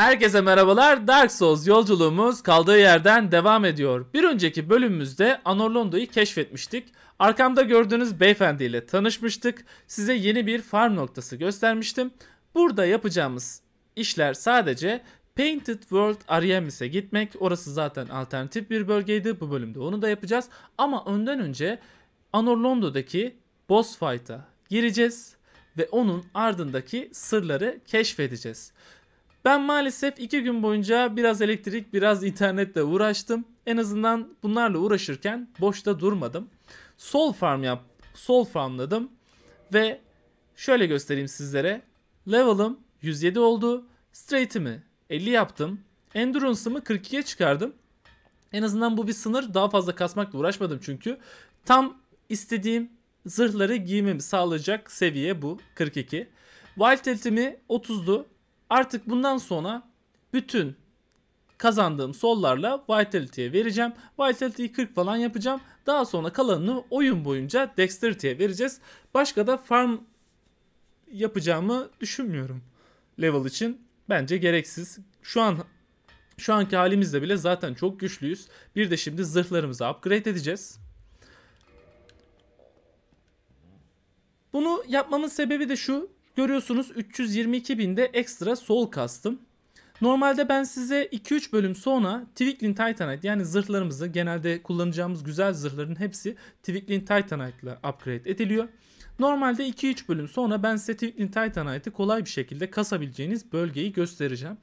Herkese merhabalar. Dark Souls yolculuğumuz kaldığı yerden devam ediyor. Bir önceki bölümümüzde Anorlondo'yu keşfetmiştik. Arkamda gördüğünüz beyefendiyle tanışmıştık. Size yeni bir farm noktası göstermiştim. Burada yapacağımız işler sadece Painted World Ariemis'e gitmek. Orası zaten alternatif bir bölgeydi. Bu bölümde onu da yapacağız. Ama önden önce Anorlondo'daki boss fight'a gireceğiz ve onun ardındaki sırları keşfedeceğiz. Ben maalesef iki gün boyunca biraz elektrik biraz internetle uğraştım. En azından bunlarla uğraşırken boşta durmadım. Sol farm yap, sol farmladım ve şöyle göstereyim sizlere. Level'ım 107 oldu. Straight'imi 50 yaptım. Endurance'ımı 42'ye çıkardım. En azından bu bir sınır. Daha fazla kasmakla uğraşmadım çünkü. Tam istediğim zırhları giymemi sağlayacak seviye bu 42. Wild Elt'imi 30'du. Artık bundan sonra bütün kazandığım sollarla Vitality'ye vereceğim. Vitality'yi 40 falan yapacağım. Daha sonra kalanını oyun boyunca Dexterity'ye vereceğiz. Başka da farm yapacağımı düşünmüyorum level için. Bence gereksiz. Şu an şu anki halimizde bile zaten çok güçlüyüz. Bir de şimdi zırhlarımızı upgrade edeceğiz. Bunu yapmamın sebebi de şu. Görüyorsunuz 322 binde ekstra sol kastım. Normalde ben size 2-3 bölüm sonra Twiglin Titanite yani zırhlarımızı genelde kullanacağımız güzel zırhların hepsi Twiglin Titanite ile upgrade ediliyor. Normalde 2-3 bölüm sonra ben size Twiglin Titanite'ı kolay bir şekilde kasabileceğiniz bölgeyi göstereceğim.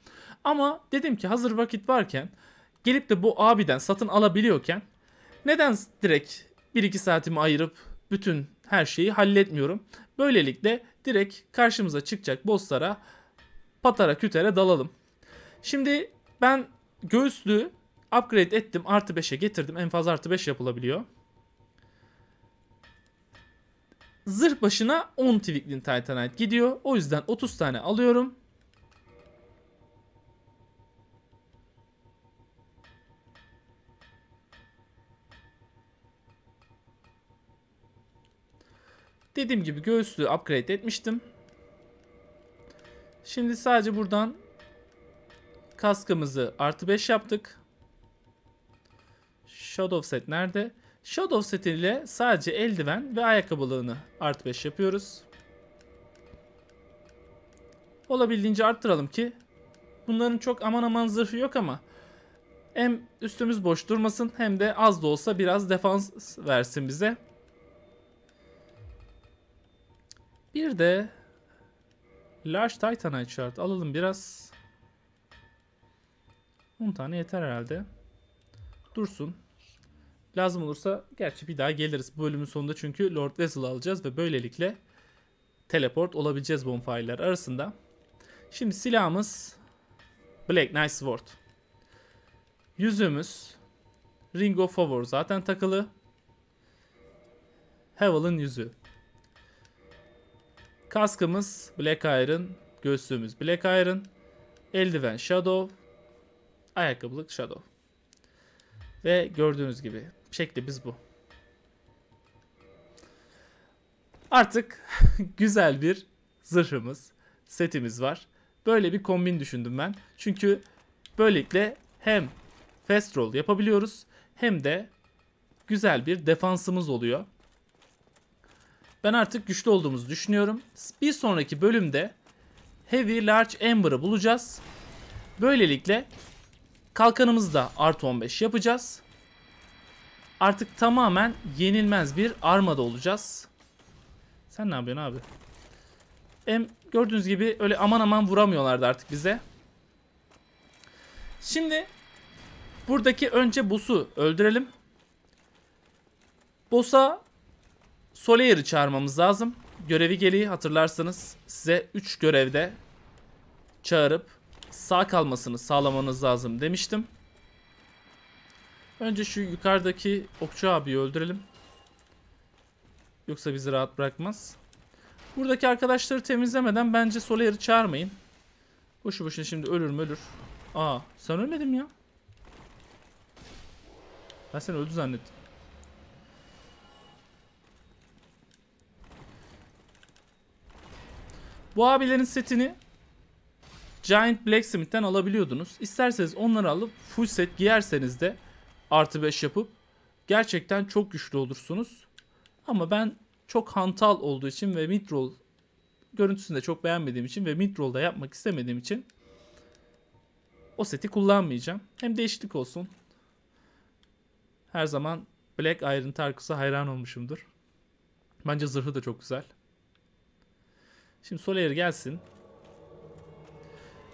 Ama dedim ki hazır vakit varken gelip de bu abiden satın alabiliyorken neden direkt 1-2 saatimi ayırıp bütün her şeyi halletmiyorum. Böylelikle direkt karşımıza çıkacak bosslara patara kütere dalalım. Şimdi ben göğüslü upgrade ettim. Artı 5'e getirdim. En fazla artı 5 yapılabiliyor. Zırh başına 10 Twiglin Titanite gidiyor. O yüzden 30 tane alıyorum. Dediğim gibi göğüslü upgrade etmiştim. Şimdi sadece buradan kaskımızı artı 5 yaptık. Shadow set nerede? Shadow set ile sadece eldiven ve ayakkabılığını artı 5 yapıyoruz. Olabildiğince arttıralım ki bunların çok aman aman zırhı yok ama hem üstümüz boş durmasın hem de az da olsa biraz defans versin bize. Bir de Large Titanite Shard alalım biraz. 10 tane yeter herhalde. Dursun. Lazım olursa gerçi bir daha geliriz bu bölümün sonunda çünkü Lord Vessel alacağız ve böylelikle teleport olabileceğiz bonfire'lar arasında. Şimdi silahımız Black Knight Sword. Yüzüğümüz Ring of Favor zaten takılı. Havel'ın yüzüğü. Kaskımız Black Iron. Göğsümüz Black Iron. Eldiven Shadow. Ayakkabılık Shadow. Ve gördüğünüz gibi şekli biz bu. Artık güzel bir zırhımız, setimiz var. Böyle bir kombin düşündüm ben. Çünkü böylelikle hem fast roll yapabiliyoruz hem de güzel bir defansımız oluyor. Ben artık güçlü olduğumuzu düşünüyorum. Bir sonraki bölümde Heavy Large Ember'ı bulacağız. Böylelikle kalkanımızı da artı 15 yapacağız. Artık tamamen yenilmez bir armada olacağız. Sen ne yapıyorsun abi? Hem gördüğünüz gibi öyle aman aman vuramıyorlardı artık bize. Şimdi buradaki önce boss'u öldürelim. Boss'a Soleyer'i çağırmamız lazım. Görevi gereği hatırlarsanız size 3 görevde çağırıp sağ kalmasını sağlamanız lazım demiştim. Önce şu yukarıdaki okçu abiyi öldürelim. Yoksa bizi rahat bırakmaz. Buradaki arkadaşları temizlemeden bence Soleyer'i çağırmayın. Boşu boşuna şimdi ölür mü ölür. Aa sen ölmedin ya. Ben seni öldü zannettim. Bu abilerin setini Giant Blacksmith'ten alabiliyordunuz. İsterseniz onları alıp full set giyerseniz de artı 5 yapıp gerçekten çok güçlü olursunuz. Ama ben çok hantal olduğu için ve midroll görüntüsünü de çok beğenmediğim için ve da yapmak istemediğim için o seti kullanmayacağım. Hem değişiklik olsun. Her zaman Black Iron Tarkus'a hayran olmuşumdur. Bence zırhı da çok güzel. Şimdi Soler gelsin.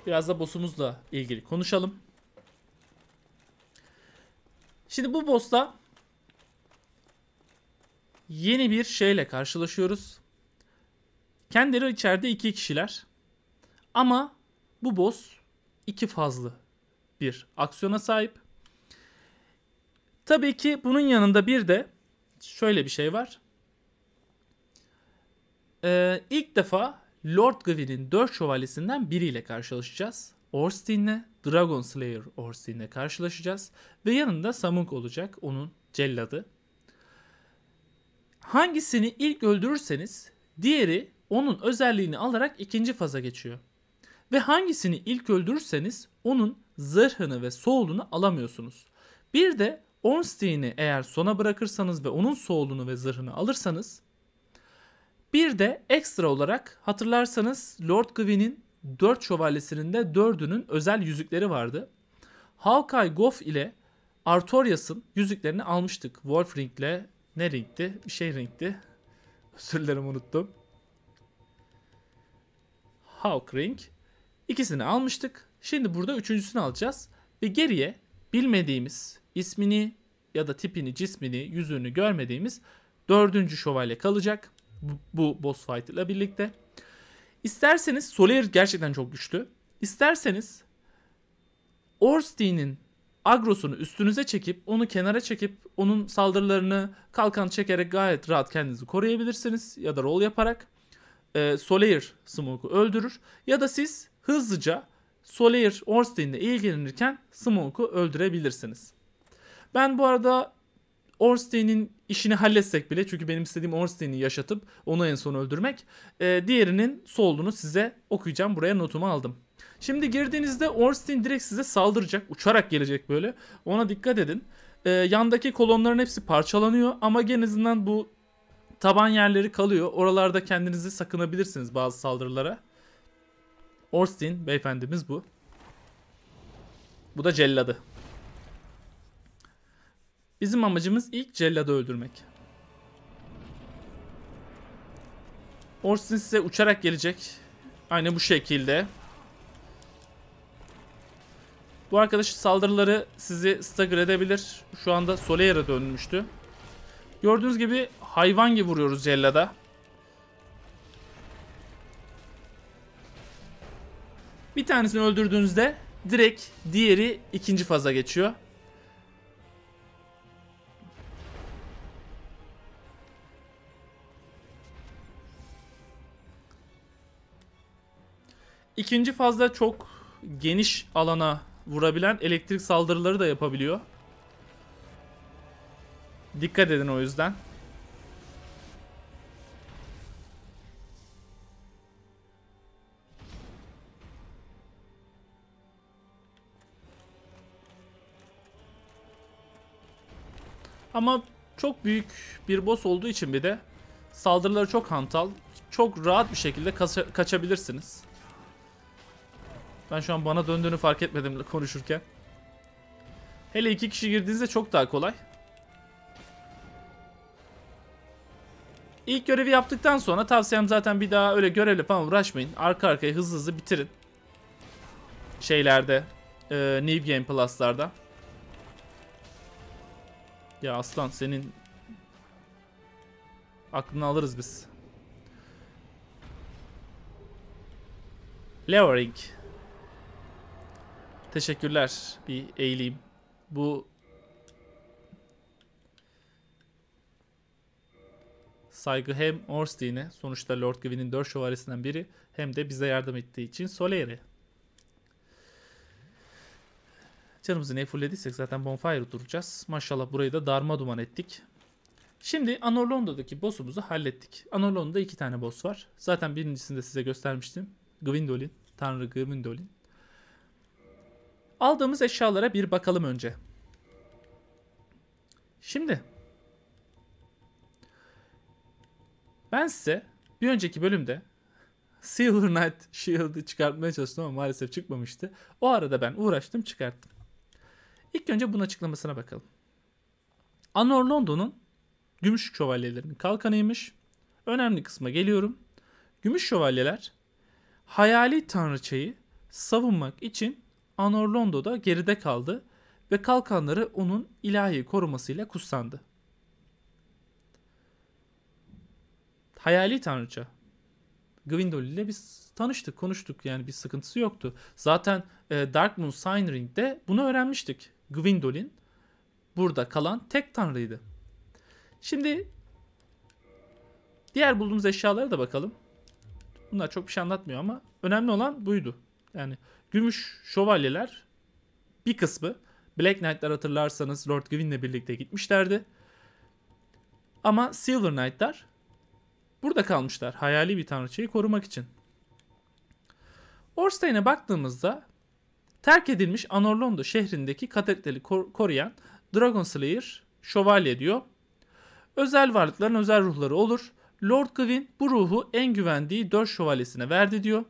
Biraz da boss'umuzla ilgili konuşalım. Şimdi bu boss'ta yeni bir şeyle karşılaşıyoruz. Kendileri içeride iki kişiler. Ama bu boss iki fazlı bir aksiyona sahip. Tabii ki bunun yanında bir de şöyle bir şey var. Ee, ilk defa Lord Gavin'in 4 şövalyesinden biriyle karşılaşacağız. Orstein'le, Dragon Slayer Orstein'le karşılaşacağız. Ve yanında Samunk olacak, onun celladı. Hangisini ilk öldürürseniz diğeri onun özelliğini alarak ikinci faza geçiyor. Ve hangisini ilk öldürürseniz onun zırhını ve soğulunu alamıyorsunuz. Bir de Ornstein'i eğer sona bırakırsanız ve onun soğulunu ve zırhını alırsanız bir de ekstra olarak hatırlarsanız Lord Gwyn'in 4 şövalyesinin de 4'ünün özel yüzükleri vardı. Hawkeye Goff ile Artorias'ın yüzüklerini almıştık. Wolf ile ne renkti? Bir şey renkti. Özür dilerim unuttum. Hawk Ring. İkisini almıştık. Şimdi burada üçüncüsünü alacağız. Ve geriye bilmediğimiz ismini ya da tipini, cismini, yüzüğünü görmediğimiz dördüncü şövalye kalacak bu, boss fight ile birlikte. İsterseniz Soler gerçekten çok güçlü. İsterseniz Orstein'in agrosunu üstünüze çekip onu kenara çekip onun saldırılarını kalkan çekerek gayet rahat kendinizi koruyabilirsiniz ya da rol yaparak e, Soleil Smoke'u öldürür ya da siz hızlıca Soleil Orstein'le ilgilenirken Smoke'u öldürebilirsiniz. Ben bu arada Ornstein'in işini halletsek bile çünkü benim istediğim Ornstein'i yaşatıp onu en son öldürmek. E, diğerinin solduğunu size okuyacağım. Buraya notumu aldım. Şimdi girdiğinizde Ornstein direkt size saldıracak. Uçarak gelecek böyle. Ona dikkat edin. E, yandaki kolonların hepsi parçalanıyor ama en azından bu taban yerleri kalıyor. Oralarda kendinizi sakınabilirsiniz bazı saldırılara. Orstein beyefendimiz bu. Bu da celladı. Bizim amacımız ilk celladı öldürmek. Ors'in size uçarak gelecek. Aynı bu şekilde. Bu arkadaş saldırıları sizi stagger edebilir. Şu anda Soleil'e dönmüştü. Gördüğünüz gibi hayvan gibi vuruyoruz Cella'da. Bir tanesini öldürdüğünüzde direkt diğeri ikinci faza geçiyor. İkinci fazla çok geniş alana vurabilen elektrik saldırıları da yapabiliyor. Dikkat edin o yüzden. Ama çok büyük bir boss olduğu için bir de saldırıları çok hantal. Çok rahat bir şekilde kaça kaçabilirsiniz. Ben şu an bana döndüğünü fark etmedim konuşurken. Hele iki kişi girdiğinizde çok daha kolay. İlk görevi yaptıktan sonra tavsiyem zaten bir daha öyle görevle falan uğraşmayın. Arka arkaya hızlı hızlı bitirin. Şeylerde. E, New Game Plus'larda. Ya aslan senin aklını alırız biz. Lowering. Teşekkürler. Bir eğileyim. Bu saygı hem Orstein'e sonuçta Lord Gwyn'in dört şövalyesinden biri hem de bize yardım ettiği için Solaire'e. Canımızı ne fullediysek zaten bonfire duracağız. Maşallah burayı da darma duman ettik. Şimdi Anorlondo'daki boss'umuzu hallettik. Anorlondo'da iki tane boss var. Zaten birincisini de size göstermiştim. Gwindolin, Tanrı Gwindolin. Aldığımız eşyalara bir bakalım önce. Şimdi ben size bir önceki bölümde Silver Knight Shield'ı çıkartmaya çalıştım ama maalesef çıkmamıştı. O arada ben uğraştım çıkarttım. İlk önce bunun açıklamasına bakalım. Anor Londo'nun Gümüş Şövalyelerinin kalkanıymış. Önemli kısma geliyorum. Gümüş Şövalyeler hayali tanrıçayı savunmak için Anor Londo da geride kaldı ve kalkanları onun ilahi korumasıyla kutsandı. Hayali tanrıça. Gwindol ile biz tanıştık, konuştuk yani bir sıkıntısı yoktu. Zaten e, Dark Sign Ring'de bunu öğrenmiştik. Gwindol'in burada kalan tek tanrıydı. Şimdi diğer bulduğumuz eşyalara da bakalım. Bunlar çok bir şey anlatmıyor ama önemli olan buydu. Yani Gümüş şövalyeler bir kısmı Black Knight'lar hatırlarsanız Lord Gwyn'le birlikte gitmişlerdi. Ama Silver Knight'lar burada kalmışlar hayali bir tanrıçayı korumak için. Orstein'e baktığımızda terk edilmiş Anorlondo şehrindeki katedrali kor- koruyan Dragonslayer şövalye diyor. Özel varlıkların özel ruhları olur. Lord Gwyn bu ruhu en güvendiği dört şövalyesine verdi diyor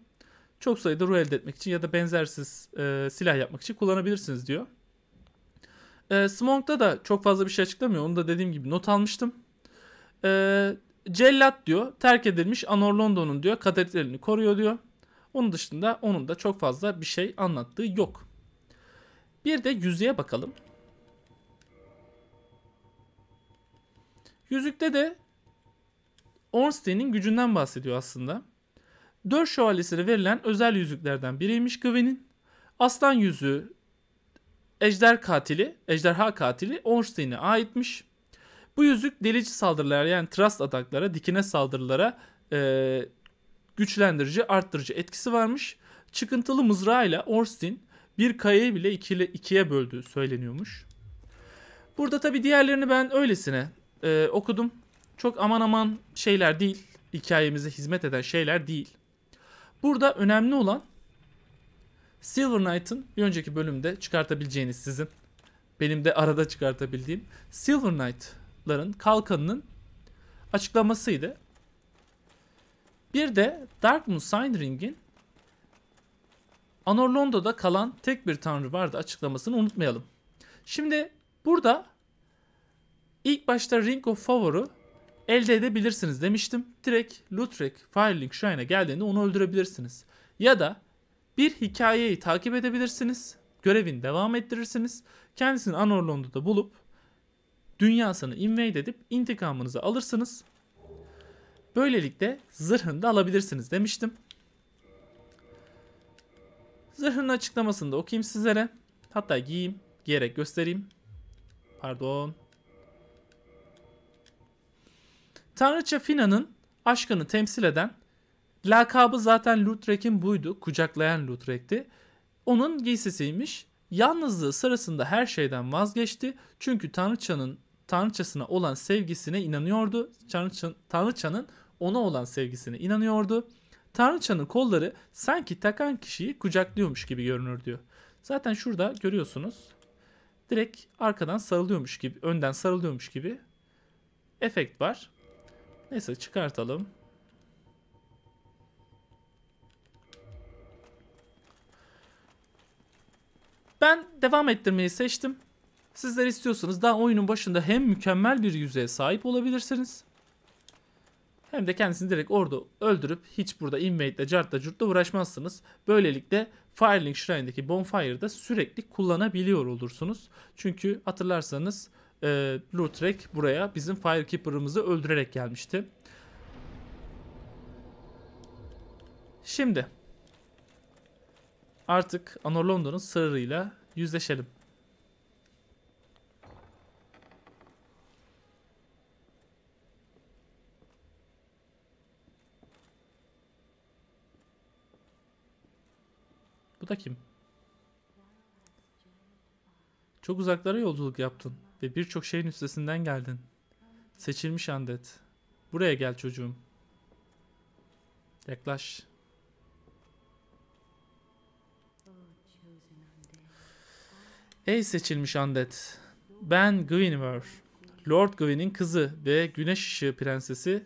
çok sayıda ruh elde etmek için ya da benzersiz e, silah yapmak için kullanabilirsiniz diyor. E, Smonk'ta da çok fazla bir şey açıklamıyor. Onu da dediğim gibi not almıştım. E, cellat diyor terk edilmiş Anor London'un diyor katedralini koruyor diyor. Onun dışında onun da çok fazla bir şey anlattığı yok. Bir de yüzüğe bakalım. Yüzükte de Ornstein'in gücünden bahsediyor aslında. Dört şövalyesine verilen özel yüzüklerden biriymiş Gwen'in. Aslan yüzüğü ejder katili, ejderha katili Ornstein'e aitmiş. Bu yüzük delici saldırılara yani trust ataklara, dikine saldırılara e, güçlendirici, arttırıcı etkisi varmış. Çıkıntılı mızrağıyla Ornstein bir kayayı bile ikili, ikiye böldüğü söyleniyormuş. Burada tabi diğerlerini ben öylesine e, okudum. Çok aman aman şeyler değil. Hikayemize hizmet eden şeyler değil. Burada önemli olan Silver Knight'ın bir önceki bölümde çıkartabileceğiniz sizin benim de arada çıkartabildiğim Silver Knight'ların kalkanının açıklamasıydı. Bir de Dark Moon Sign Ring'in Anor Londo'da kalan tek bir tanrı vardı açıklamasını unutmayalım. Şimdi burada ilk başta Ring of Power'u elde edebilirsiniz demiştim. Direkt Lutrek Firelink Shrine'e geldiğinde onu öldürebilirsiniz. Ya da bir hikayeyi takip edebilirsiniz. Görevin devam ettirirsiniz. Kendisini Anorlond'u da bulup dünyasını invade edip intikamınızı alırsınız. Böylelikle zırhını da alabilirsiniz demiştim. Zırhın açıklamasını da okuyayım sizlere. Hatta giyeyim, giyerek göstereyim. Pardon. Tanrıça Fina'nın aşkını temsil eden lakabı zaten Lutrek'in buydu. Kucaklayan Lutrek'ti. Onun giysisiymiş. Yalnızlığı sırasında her şeyden vazgeçti. Çünkü Tanrıçanın Tanrıçasına olan sevgisine inanıyordu. Tanrıçanın, Tanrıçanın ona olan sevgisine inanıyordu. Tanrıçanın kolları sanki takan kişiyi kucaklıyormuş gibi görünür diyor. Zaten şurada görüyorsunuz. Direkt arkadan sarılıyormuş gibi, önden sarılıyormuş gibi efekt var. Neyse çıkartalım. Ben devam ettirmeyi seçtim. Sizler istiyorsanız daha oyunun başında hem mükemmel bir yüzeye sahip olabilirsiniz. Hem de kendisini direkt orada öldürüp hiç burada invade'le cartla curtla uğraşmazsınız. Böylelikle Firelink Shrine'deki Bonfire'da sürekli kullanabiliyor olursunuz. Çünkü hatırlarsanız e, Lutrek buraya bizim Firekeeper'ımızı öldürerek gelmişti. Şimdi artık Anor London'un sırrıyla yüzleşelim. Bu da kim? Çok uzaklara yolculuk yaptın. Ve birçok şeyin üstesinden geldin. Seçilmiş Andet. Buraya gel çocuğum. Yaklaş. Ey seçilmiş Andet. Ben Guinevere. Lord Gawain'in kızı ve Güneş Işığı Prensesi.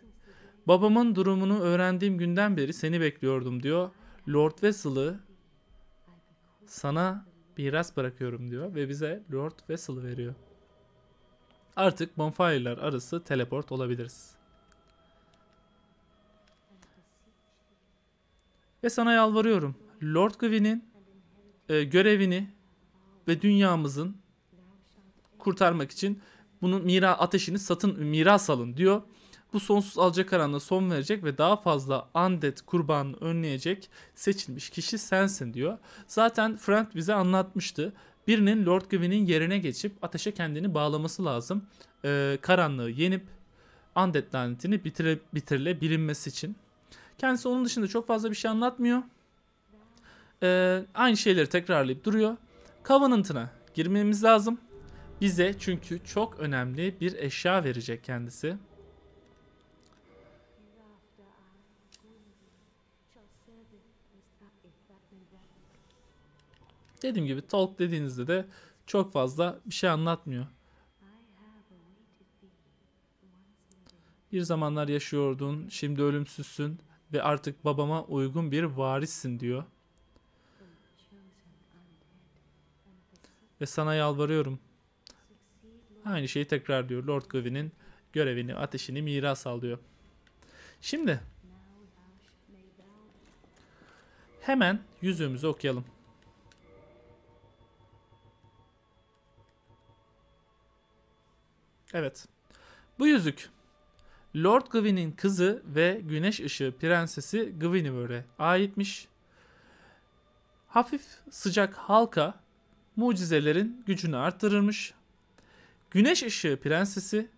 Babamın durumunu öğrendiğim günden beri seni bekliyordum diyor. Lord Vessel'ı sana miras bırakıyorum diyor ve bize Lord Vessel'ı veriyor. Artık bonfire'lar arası teleport olabiliriz. Ve sana yalvarıyorum. Lord Gwyn'in e, görevini ve dünyamızın kurtarmak için bunun mira ateşini satın miras alın diyor. Bu sonsuz alacakaranlığa son verecek ve daha fazla undead kurbanını önleyecek seçilmiş kişi sensin diyor. Zaten Frank bize anlatmıştı. Birinin Lord Gwyn'in yerine geçip ateşe kendini bağlaması lazım. Ee, karanlığı yenip Undead lanetini bitire, bitirile bilinmesi için. Kendisi onun dışında çok fazla bir şey anlatmıyor. Ee, aynı şeyleri tekrarlayıp duruyor. Covenant'ına girmemiz lazım. Bize çünkü çok önemli bir eşya verecek kendisi. Dediğim gibi talk dediğinizde de çok fazla bir şey anlatmıyor. Bir zamanlar yaşıyordun, şimdi ölümsüzsün ve artık babama uygun bir varissin diyor. Ve sana yalvarıyorum. Aynı şeyi tekrar diyor Lord Gawain'in görevini, ateşini miras al diyor. Şimdi hemen yüzüğümüzü okuyalım. Evet. Bu yüzük Lord Gwyn'in kızı ve Güneş Işığı Prensesi Gwynivere aitmiş. Hafif sıcak halka mucizelerin gücünü arttırırmış. Güneş Işığı Prensesi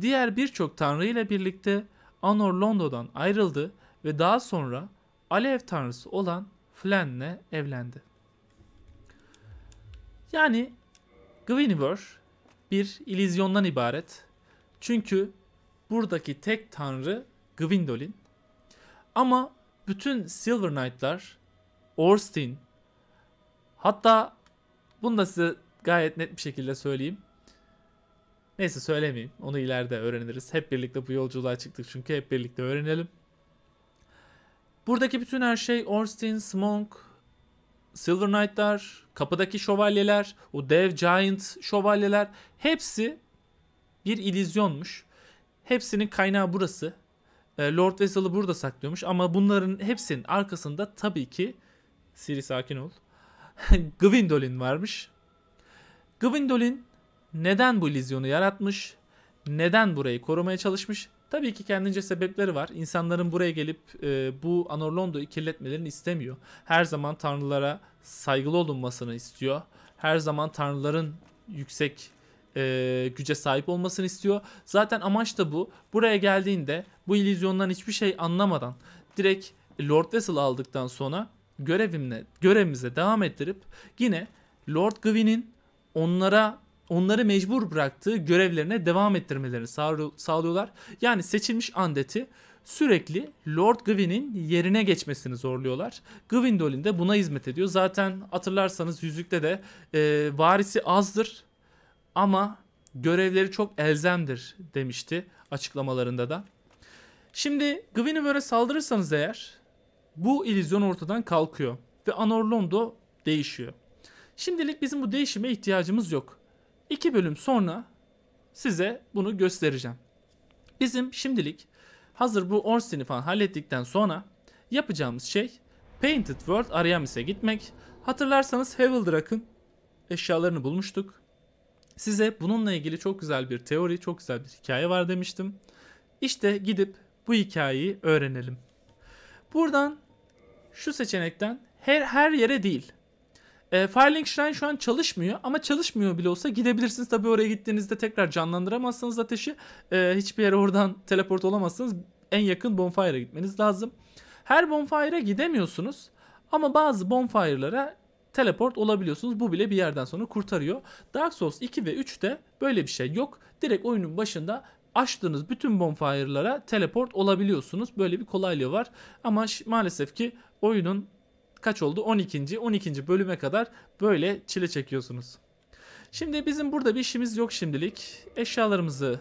diğer birçok tanrı ile birlikte Anor Londo'dan ayrıldı ve daha sonra Alev tanrısı olan Flan'le evlendi. Yani Guinevere bir ilizyondan ibaret. Çünkü buradaki tek tanrı Gwindolin. Ama bütün Silver Knight'lar, Orstein, hatta bunu da size gayet net bir şekilde söyleyeyim. Neyse söylemeyeyim. Onu ileride öğreniriz. Hep birlikte bu yolculuğa çıktık çünkü hep birlikte öğrenelim. Buradaki bütün her şey Orstein, Smonk, Silver Knight'lar, kapıdaki şövalyeler, o dev giant şövalyeler hepsi bir ilizyonmuş. Hepsinin kaynağı burası. E, Lord Vessel'ı burada saklıyormuş ama bunların hepsinin arkasında tabii ki Siri sakin ol. Gwendolyn varmış. Gwendolyn neden bu ilizyonu yaratmış? Neden burayı korumaya çalışmış? Tabii ki kendince sebepleri var. İnsanların buraya gelip e, bu Anorlondo'yu kirletmelerini istemiyor. Her zaman tanrılara saygılı olunmasını istiyor. Her zaman tanrıların yüksek e, güce sahip olmasını istiyor. Zaten amaç da bu. Buraya geldiğinde bu illüzyondan hiçbir şey anlamadan direkt Lord Vessel aldıktan sonra görevimle görevimize devam ettirip yine Lord Gwyn'in onlara onları mecbur bıraktığı görevlerine devam ettirmelerini sağlıyorlar. Yani seçilmiş andeti sürekli Lord Gwyn'in yerine geçmesini zorluyorlar. Gwendolyn de buna hizmet ediyor. Zaten hatırlarsanız yüzükte de e, varisi azdır ama görevleri çok elzemdir demişti açıklamalarında da. Şimdi böyle saldırırsanız eğer bu illüzyon ortadan kalkıyor ve Anor Londo değişiyor. Şimdilik bizim bu değişime ihtiyacımız yok. İki bölüm sonra size bunu göstereceğim. Bizim şimdilik hazır bu Orsin'i falan hallettikten sonra yapacağımız şey Painted World Ariamis'e gitmek. Hatırlarsanız Havildrake'ın eşyalarını bulmuştuk. Size bununla ilgili çok güzel bir teori, çok güzel bir hikaye var demiştim. İşte gidip bu hikayeyi öğrenelim. Buradan şu seçenekten her, her yere değil e, Firelink Shrine şu an çalışmıyor ama çalışmıyor bile olsa gidebilirsiniz. tabi oraya gittiğinizde tekrar canlandıramazsınız ateşi. E, hiçbir yere oradan teleport olamazsınız. En yakın bonfire'a gitmeniz lazım. Her bonfire'a gidemiyorsunuz ama bazı bonfire'lara teleport olabiliyorsunuz. Bu bile bir yerden sonra kurtarıyor. Dark Souls 2 ve 3'te böyle bir şey yok. Direkt oyunun başında açtığınız bütün bonfire'lara teleport olabiliyorsunuz. Böyle bir kolaylığı var. Ama maalesef ki oyunun kaç oldu? 12. 12. bölüme kadar böyle çile çekiyorsunuz. Şimdi bizim burada bir işimiz yok şimdilik. Eşyalarımızı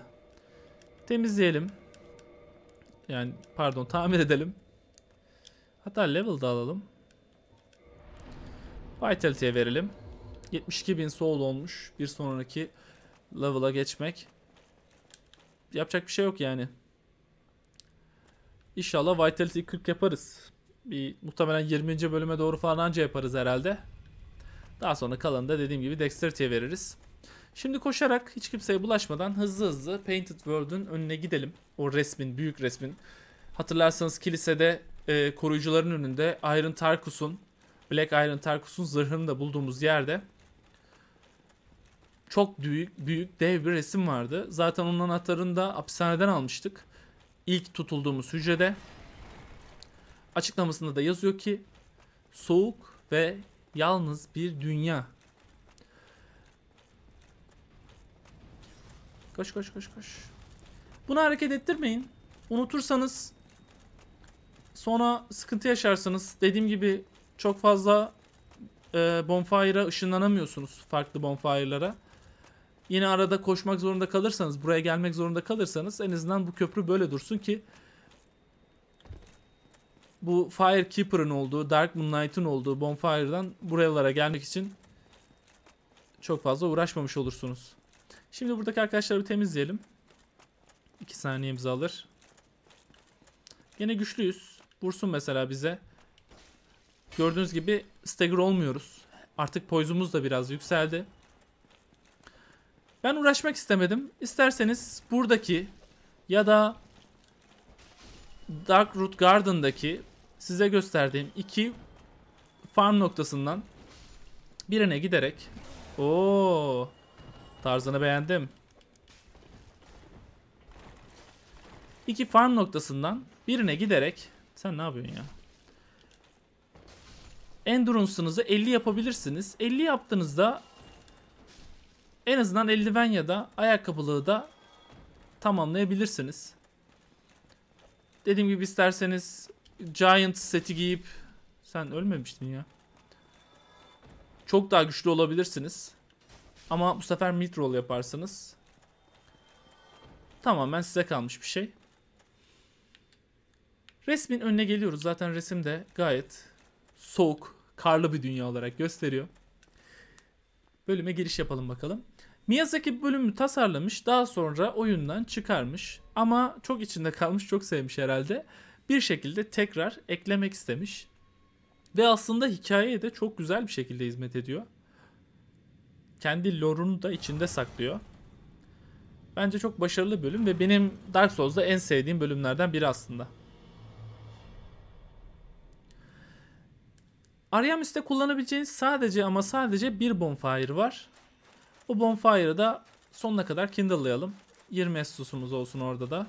temizleyelim. Yani pardon tamir edelim. Hatta level da alalım. Vitality'ye verelim. 72.000 soul olmuş. Bir sonraki level'a geçmek. Yapacak bir şey yok yani. İnşallah Vitality 40 yaparız bir muhtemelen 20. bölüme doğru falan anca yaparız herhalde. Daha sonra kalanı da dediğim gibi Dexterity'ye veririz. Şimdi koşarak hiç kimseye bulaşmadan hızlı hızlı Painted World'un önüne gidelim. O resmin, büyük resmin. Hatırlarsanız kilisede e, koruyucuların önünde Iron Tarkus'un, Black Iron Tarkus'un zırhını da bulduğumuz yerde çok büyük, büyük, dev bir resim vardı. Zaten onun anahtarını da hapishaneden almıştık. İlk tutulduğumuz hücrede açıklamasında da yazıyor ki soğuk ve yalnız bir dünya. Koş koş koş koş. Bunu hareket ettirmeyin. Unutursanız sonra sıkıntı yaşarsınız. Dediğim gibi çok fazla e, bonfire'a ışınlanamıyorsunuz farklı bonfire'lara. Yine arada koşmak zorunda kalırsanız, buraya gelmek zorunda kalırsanız en azından bu köprü böyle dursun ki bu Fire Firekeeper'ın olduğu, Dark Moon olduğu Bonfire'dan buralara gelmek için çok fazla uğraşmamış olursunuz. Şimdi buradaki arkadaşları bir temizleyelim. 2 saniyemizi alır. Yine güçlüyüz. Bursun mesela bize. Gördüğünüz gibi stagger olmuyoruz. Artık poizumuz da biraz yükseldi. Ben uğraşmak istemedim. İsterseniz buradaki ya da Dark Root Garden'daki size gösterdiğim iki farm noktasından birine giderek o tarzını beğendim. İki farm noktasından birine giderek sen ne yapıyorsun ya? Endurance'ınızı 50 yapabilirsiniz. 50 yaptığınızda en azından eldiven ya da ayakkabılığı da tamamlayabilirsiniz. Dediğim gibi isterseniz Giant seti giyip sen ölmemiştin ya. Çok daha güçlü olabilirsiniz. Ama bu sefer mid roll yaparsanız tamamen size kalmış bir şey. Resmin önüne geliyoruz. Zaten resim de gayet soğuk, karlı bir dünya olarak gösteriyor. Bölüme giriş yapalım bakalım. Miyazaki bölümü tasarlamış, daha sonra oyundan çıkarmış ama çok içinde kalmış, çok sevmiş herhalde bir şekilde tekrar eklemek istemiş. Ve aslında hikayeye de çok güzel bir şekilde hizmet ediyor. Kendi lore'unu da içinde saklıyor. Bence çok başarılı bir bölüm ve benim Dark Souls'da en sevdiğim bölümlerden biri aslında. Ariamis'te kullanabileceğiniz sadece ama sadece bir bonfire var. O bonfire'ı da sonuna kadar kindle'layalım. 20 Estus'umuz olsun orada da.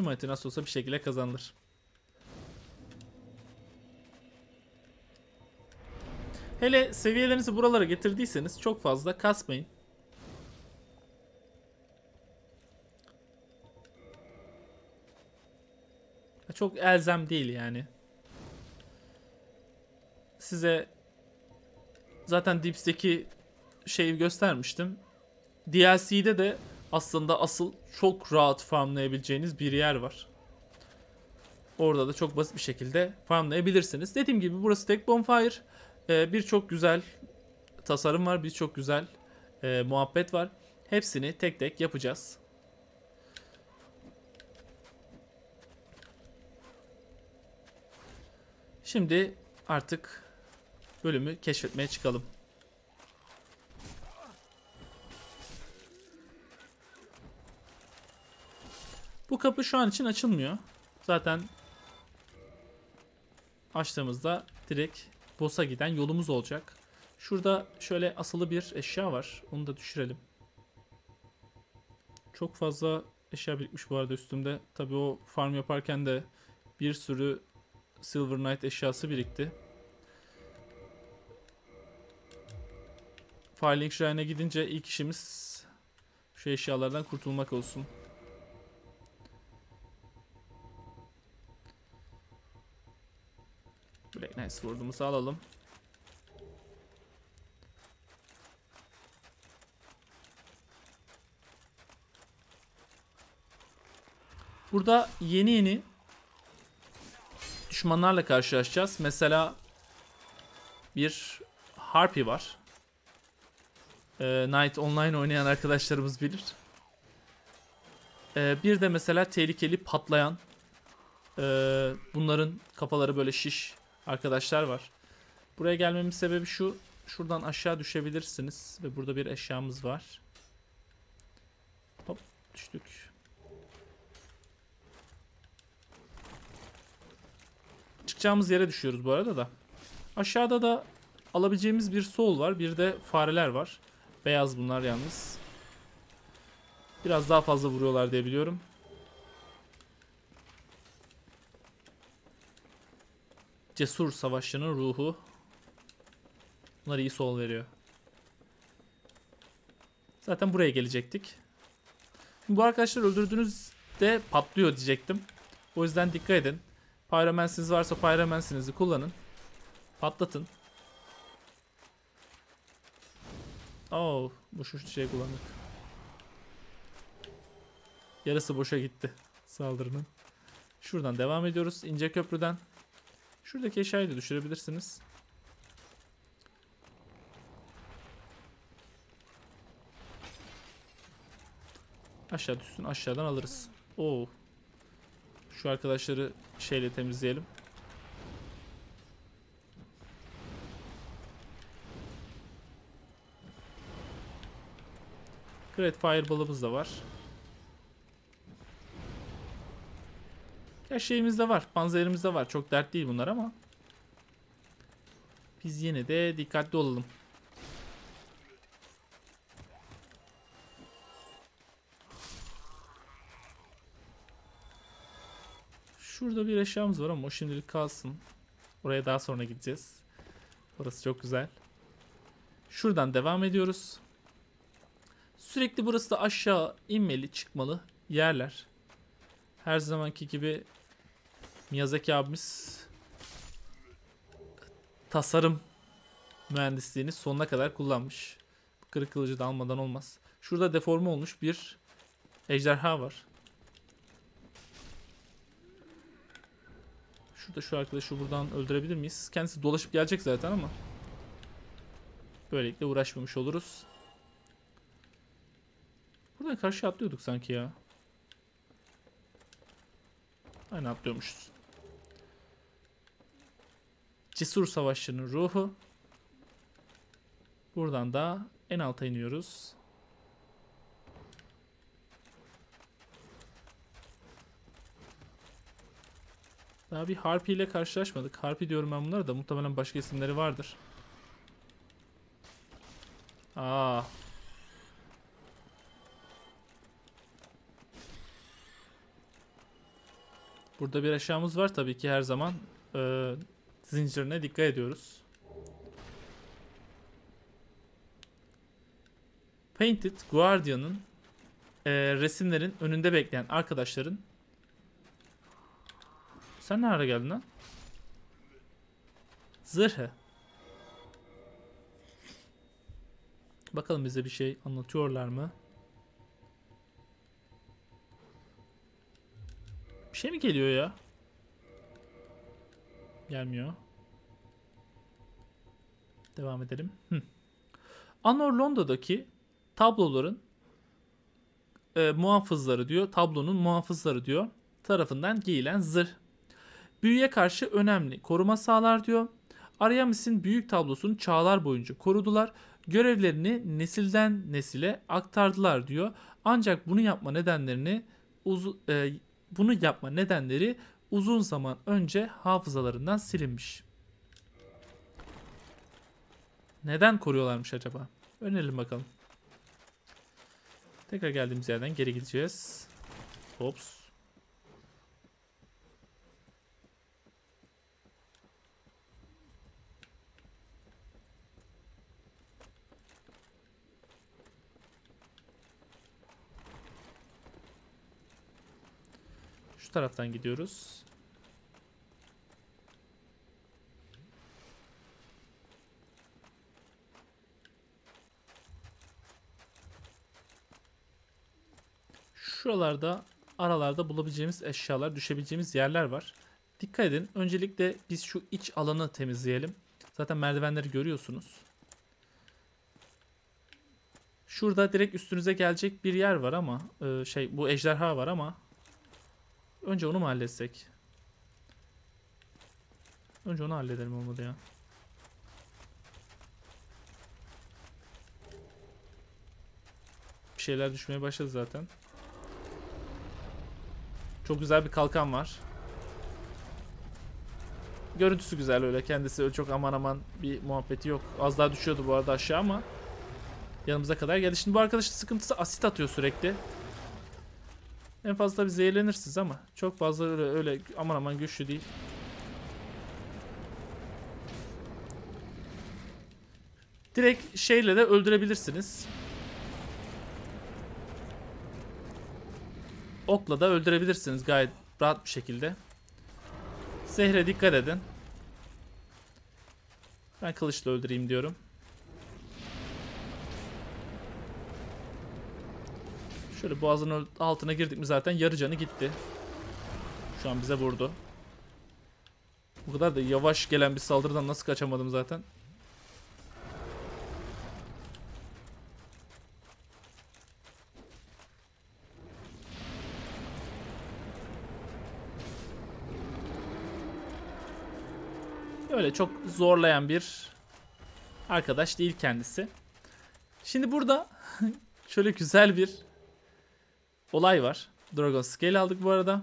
Humanity nasıl olsa bir şekilde kazanılır. Hele seviyelerinizi buralara getirdiyseniz çok fazla kasmayın. Çok elzem değil yani. Size zaten Deeps'teki şeyi göstermiştim. DLC'de de aslında asıl çok rahat farmlayabileceğiniz bir yer var. Orada da çok basit bir şekilde farmlayabilirsiniz. Dediğim gibi burası tek bonfire. Ee, birçok güzel tasarım var. Birçok güzel e, muhabbet var. Hepsini tek tek yapacağız. Şimdi artık bölümü keşfetmeye çıkalım. Bu kapı şu an için açılmıyor. Zaten açtığımızda direkt boss'a giden yolumuz olacak. Şurada şöyle asılı bir eşya var. Onu da düşürelim. Çok fazla eşya birikmiş bu arada üstümde. Tabi o farm yaparken de bir sürü Silver Knight eşyası birikti. Firelink Shrine'e gidince ilk işimiz şu eşyalardan kurtulmak olsun. Alright nice vurduğumuzu alalım. Burada yeni yeni düşmanlarla karşılaşacağız. Mesela bir Harpy var. Ee, Night Online oynayan arkadaşlarımız bilir. Ee, bir de mesela tehlikeli patlayan ee, bunların kafaları böyle şiş arkadaşlar var. Buraya gelmemin sebebi şu. Şuradan aşağı düşebilirsiniz. Ve burada bir eşyamız var. Hop düştük. Çıkacağımız yere düşüyoruz bu arada da. Aşağıda da alabileceğimiz bir sol var. Bir de fareler var. Beyaz bunlar yalnız. Biraz daha fazla vuruyorlar diye biliyorum. Cesur savaşçının ruhu. Bunlar iyi sol veriyor. Zaten buraya gelecektik. Şimdi bu arkadaşlar de patlıyor diyecektim. O yüzden dikkat edin. Pyromansiniz varsa Pyromansinizi kullanın. Patlatın. Oo, bu şu şey kullandık. Yarısı boşa gitti saldırının. Şuradan devam ediyoruz ince köprüden. Şuradaki eşyayı da düşürebilirsiniz. Aşağı düşsün aşağıdan alırız. Oo. Şu arkadaşları şeyle temizleyelim. Great Fireball'ımız da var. Her şeyimiz de var. Panzerimiz de var. Çok dert değil bunlar ama. Biz yine de dikkatli olalım. Şurada bir eşyamız var ama o şimdilik kalsın. Oraya daha sonra gideceğiz. Burası çok güzel. Şuradan devam ediyoruz. Sürekli burası da aşağı inmeli, çıkmalı yerler. Her zamanki gibi Miyazaki abimiz tasarım mühendisliğini sonuna kadar kullanmış. kırık kılıcı da almadan olmaz. Şurada deforme olmuş bir ejderha var. Şurada şu arkadaşı buradan öldürebilir miyiz? Kendisi dolaşıp gelecek zaten ama. Böylelikle uğraşmamış oluruz. Buradan karşıya atlıyorduk sanki ya. Aynen atlıyormuşuz. Cesur Savaşçı'nın ruhu. Buradan da en alta iniyoruz. Daha bir Harpy ile karşılaşmadık. Harpy diyorum ben bunlara da muhtemelen başka isimleri vardır. Aa. Burada bir aşağımız var tabii ki her zaman. Ee, zincirine dikkat ediyoruz. Painted Guardian'ın e, resimlerin önünde bekleyen arkadaşların Sen nerede geldin lan? Zırhı. Bakalım bize bir şey anlatıyorlar mı? Bir şey mi geliyor ya? Gelmiyor. Devam edelim. Anor Londo'daki tabloların e, muhafızları diyor. Tablonun muhafızları diyor. Tarafından giyilen zırh. Büyüye karşı önemli koruma sağlar diyor. Aramis'in büyük tablosunu çağlar boyunca korudular. Görevlerini nesilden nesile aktardılar diyor. Ancak bunu yapma nedenlerini uz- e, bunu yapma nedenleri uzun zaman önce hafızalarından silinmiş. Neden koruyorlarmış acaba? Önelim bakalım. Tekrar geldiğimiz yerden geri gideceğiz. Hops. Şu taraftan gidiyoruz. Şuralarda aralarda bulabileceğimiz eşyalar, düşebileceğimiz yerler var. Dikkat edin. Öncelikle biz şu iç alanı temizleyelim. Zaten merdivenleri görüyorsunuz. Şurada direkt üstünüze gelecek bir yer var ama e, şey bu ejderha var ama Önce onu mu halletsek? Önce onu halledelim olmadı ya. Bir şeyler düşmeye başladı zaten. Çok güzel bir kalkan var. Görüntüsü güzel öyle. Kendisi öyle çok aman aman bir muhabbeti yok. Az daha düşüyordu bu arada aşağı ama yanımıza kadar geldi. Şimdi bu arkadaşın sıkıntısı asit atıyor sürekli. En fazla tabi zehirlenirsiniz ama çok fazla öyle, öyle aman aman güçlü değil. Direkt şeyle de öldürebilirsiniz. Okla da öldürebilirsiniz gayet rahat bir şekilde. Zehre dikkat edin. Ben kılıçla öldüreyim diyorum. Şöyle boğazının altına girdik mi zaten yarı canı gitti. Şu an bize vurdu. Bu kadar da yavaş gelen bir saldırıdan nasıl kaçamadım zaten. Öyle çok zorlayan bir arkadaş değil kendisi. Şimdi burada şöyle güzel bir olay var. Dragon Scale aldık bu arada.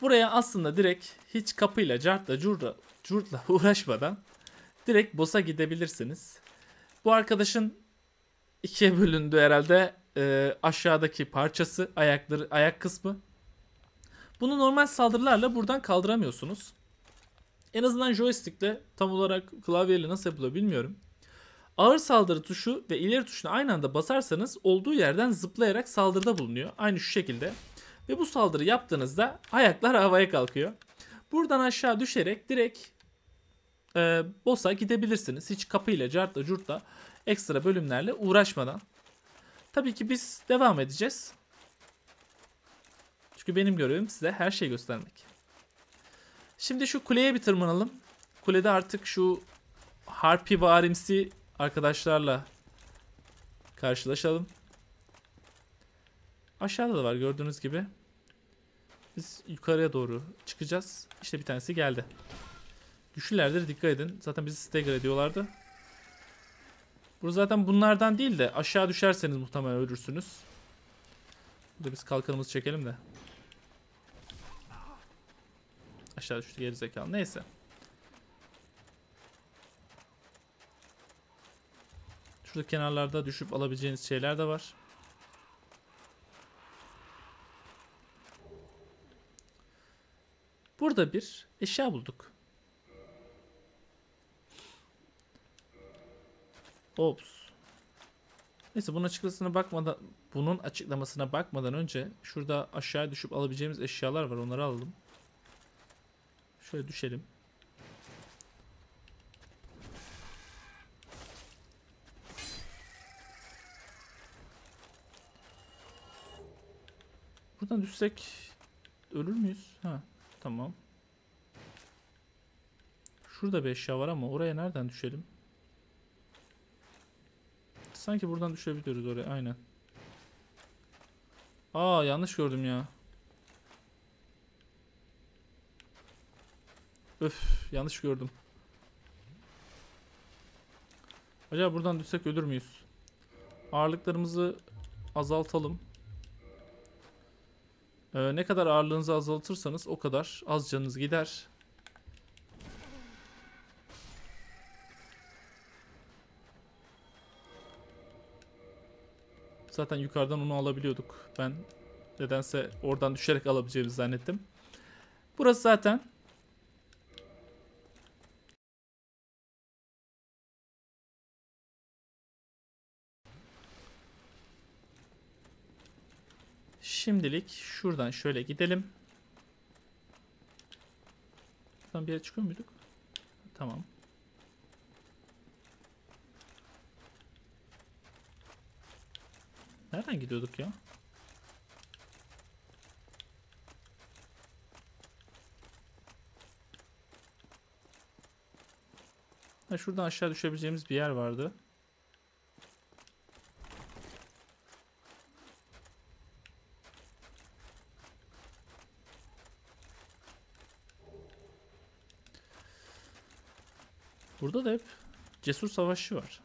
Buraya aslında direkt hiç kapıyla, cartla, curda, curtla uğraşmadan direkt boss'a gidebilirsiniz. Bu arkadaşın ikiye bölündü herhalde e, aşağıdaki parçası, ayakları, ayak kısmı. Bunu normal saldırılarla buradan kaldıramıyorsunuz. En azından joystickle tam olarak klavyeyle nasıl yapılıyor bilmiyorum. Ağır saldırı tuşu ve ileri tuşuna aynı anda basarsanız olduğu yerden zıplayarak saldırıda bulunuyor. Aynı şu şekilde. Ve bu saldırı yaptığınızda ayaklar havaya kalkıyor. Buradan aşağı düşerek direkt e, boss'a gidebilirsiniz. Hiç kapıyla, cartla, curtla ekstra bölümlerle uğraşmadan. Tabii ki biz devam edeceğiz. Çünkü benim görevim size her şeyi göstermek. Şimdi şu kuleye bir tırmanalım. Kulede artık şu harpi varimsi arkadaşlarla karşılaşalım. Aşağıda da var gördüğünüz gibi. Biz yukarıya doğru çıkacağız. İşte bir tanesi geldi. Güçlülerdir dikkat edin. Zaten bizi stagger ediyorlardı. Bu zaten bunlardan değil de aşağı düşerseniz muhtemelen ölürsünüz. Burada biz kalkanımızı çekelim de. Aşağı düştü geri zekalı. Neyse. Şurada kenarlarda düşüp alabileceğiniz şeyler de var. Burada bir eşya bulduk. Ops. Neyse bunun açıklamasına bakmadan bunun açıklamasına bakmadan önce şurada aşağı düşüp alabileceğimiz eşyalar var. Onları alalım. Şöyle düşelim. Buradan düşsek ölür müyüz? Ha tamam. Şurada bir eşya var ama oraya nereden düşelim? Sanki buradan düşebiliyoruz oraya aynen. Aa yanlış gördüm ya. Öf yanlış gördüm. Acaba buradan düşsek ölür müyüz? Ağırlıklarımızı azaltalım. Ee, ne kadar ağırlığınızı azaltırsanız o kadar az canınız gider. Zaten yukarıdan onu alabiliyorduk. Ben nedense oradan düşerek alabileceğimi zannettim. Burası zaten Şimdilik şuradan şöyle gidelim. Buradan bir yere çıkıyor muyduk? Tamam. Nereden gidiyorduk ya? Ha, şuradan aşağı düşebileceğimiz bir yer vardı. Burada da hep cesur savaşçı var.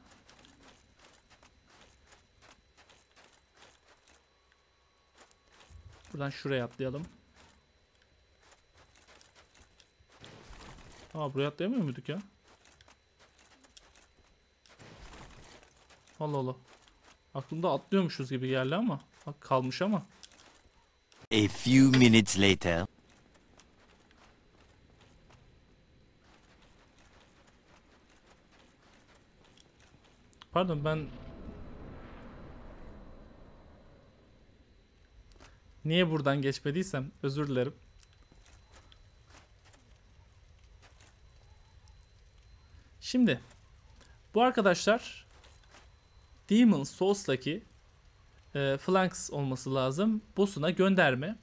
Buradan şuraya atlayalım. Aa buraya atlayamıyor muyduk ya? Allah Allah. Aklımda atlıyormuşuz gibi geldi ama. Bak kalmış ama. A few minutes later. Pardon ben... Niye buradan geçmediysem özür dilerim. Şimdi bu arkadaşlar Demon Souls'daki e, Flanks olması lazım. Boss'una gönderme.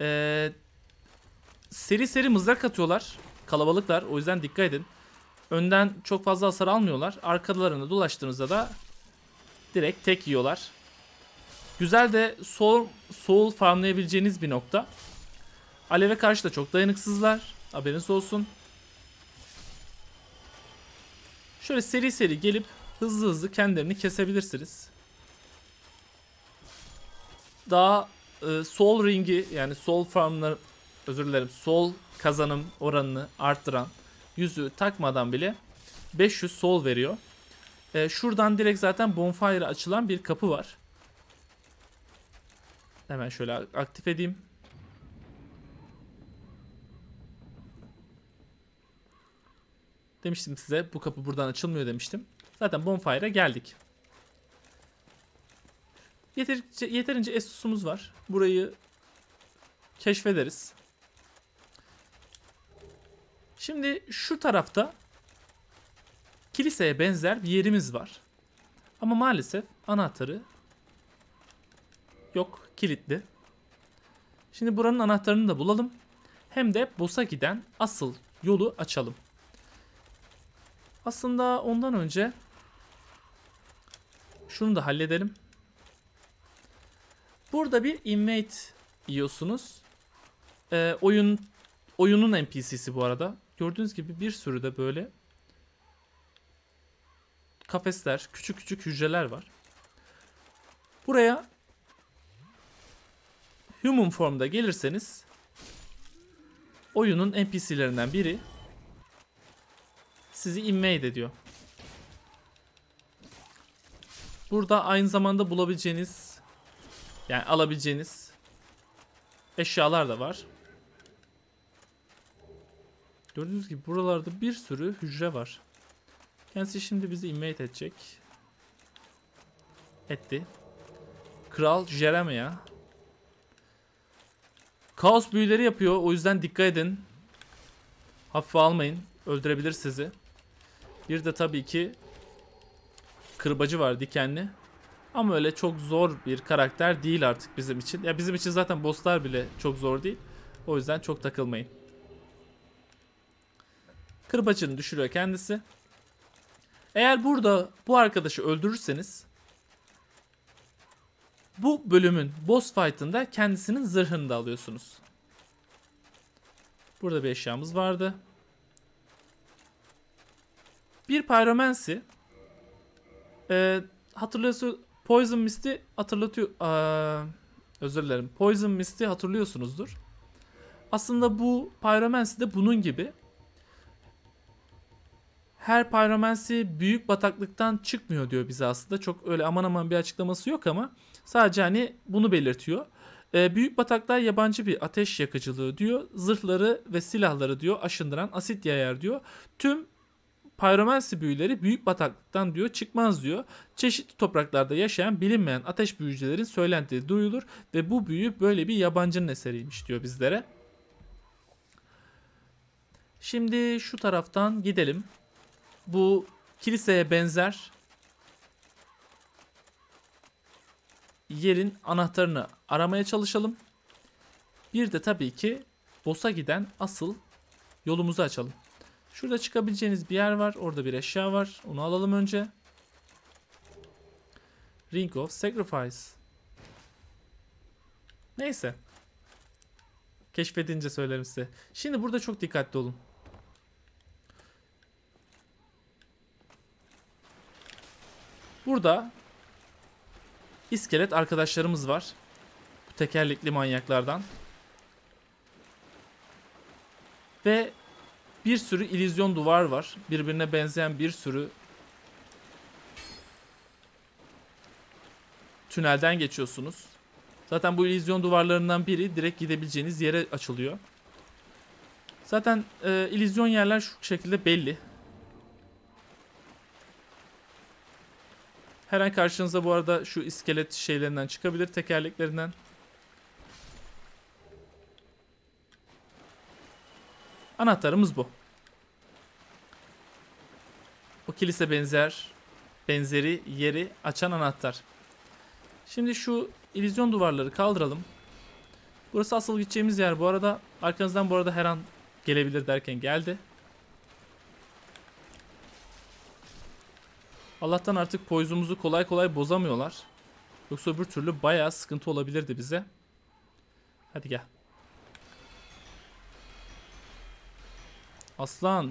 E, seri seri mızrak atıyorlar. Kalabalıklar. O yüzden dikkat edin. Önden çok fazla hasar almıyorlar. Arkalarında dolaştığınızda da direkt tek yiyorlar. Güzel de sol soul farmlayabileceğiniz bir nokta. Aleve karşı da çok dayanıksızlar. Haberiniz olsun. Şöyle seri seri gelip hızlı hızlı kendilerini kesebilirsiniz. Daha e, Sol ringi yani Sol farmlar özür dilerim Sol kazanım oranını arttıran yüzü takmadan bile 500 sol veriyor. E, şuradan direkt zaten bonfire açılan bir kapı var. Hemen şöyle aktif edeyim. Demiştim size bu kapı buradan açılmıyor demiştim. Zaten bonfire'a geldik. Yeterince, yeterince Esus'umuz var. Burayı keşfederiz. Şimdi şu tarafta kiliseye benzer bir yerimiz var. Ama maalesef anahtarı yok kilitli. Şimdi buranın anahtarını da bulalım. Hem de boss'a giden asıl yolu açalım. Aslında ondan önce şunu da halledelim. Burada bir inmate yiyorsunuz. Ee, oyun oyunun NPC'si bu arada. Gördüğünüz gibi bir sürü de böyle kafesler, küçük küçük hücreler var. Buraya human formda gelirseniz oyunun NPC'lerinden biri sizi de diyor. Burada aynı zamanda bulabileceğiniz yani alabileceğiniz eşyalar da var. Gördüğünüz gibi buralarda bir sürü hücre var. Kendisi şimdi bizi inmate edecek. Etti. Kral Jeremia. Kaos büyüleri yapıyor. O yüzden dikkat edin. Hafife almayın. Öldürebilir sizi. Bir de tabii ki kırbacı var dikenli. Ama öyle çok zor bir karakter değil artık bizim için. Ya bizim için zaten bosslar bile çok zor değil. O yüzden çok takılmayın. Kırbaçını düşürüyor kendisi. Eğer burada bu arkadaşı öldürürseniz bu bölümün boss fight'ında kendisinin zırhını da alıyorsunuz. Burada bir eşyamız vardı. Bir Pyromancy e, ee, hatırlıyorsun Poison Mist'i hatırlatıyor. Aa, özür dilerim. Poison Mist'i hatırlıyorsunuzdur. Aslında bu Pyromancy de bunun gibi her pyromancy büyük bataklıktan çıkmıyor diyor bize aslında. Çok öyle aman aman bir açıklaması yok ama sadece hani bunu belirtiyor. E, büyük bataklar yabancı bir ateş yakıcılığı diyor. Zırhları ve silahları diyor aşındıran asit yayar diyor. Tüm pyromancy büyüleri büyük bataklıktan diyor çıkmaz diyor. Çeşitli topraklarda yaşayan bilinmeyen ateş büyücülerin söylentileri duyulur ve bu büyü böyle bir yabancının eseriymiş diyor bizlere. Şimdi şu taraftan gidelim bu kiliseye benzer yerin anahtarını aramaya çalışalım. Bir de tabii ki boss'a giden asıl yolumuzu açalım. Şurada çıkabileceğiniz bir yer var. Orada bir eşya var. Onu alalım önce. Ring of Sacrifice. Neyse. Keşfedince söylerim size. Şimdi burada çok dikkatli olun. Burada iskelet arkadaşlarımız var. Bu tekerlekli manyaklardan. Ve bir sürü ilizyon duvar var. Birbirine benzeyen bir sürü tünelden geçiyorsunuz. Zaten bu ilizyon duvarlarından biri direkt gidebileceğiniz yere açılıyor. Zaten e, ilizyon yerler şu şekilde belli. Her an karşınıza bu arada şu iskelet şeylerinden çıkabilir tekerleklerinden. Anahtarımız bu. O kilise benzer benzeri yeri açan anahtar. Şimdi şu ilizyon duvarları kaldıralım. Burası asıl gideceğimiz yer bu arada. Arkanızdan bu arada her an gelebilir derken geldi. Allah'tan artık poizumuzu kolay kolay bozamıyorlar. Yoksa öbür türlü bayağı sıkıntı olabilirdi bize. Hadi gel. Aslan.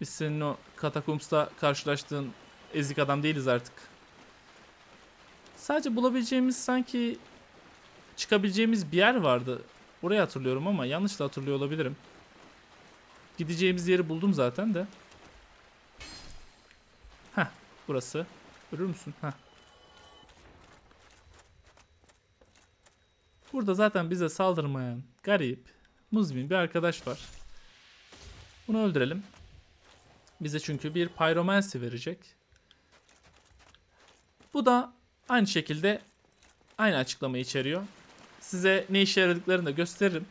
Biz senin o Katakums'ta karşılaştığın ezik adam değiliz artık. Sadece bulabileceğimiz sanki çıkabileceğimiz bir yer vardı. Orayı hatırlıyorum ama yanlış da hatırlıyor olabilirim. Gideceğimiz yeri buldum zaten de. Burası. Görür müsün? Heh. Burada zaten bize saldırmayan garip, muzmin bir arkadaş var. Bunu öldürelim. Bize çünkü bir pyromancy verecek. Bu da aynı şekilde aynı açıklamayı içeriyor. Size ne işe yaradıklarını da gösteririm.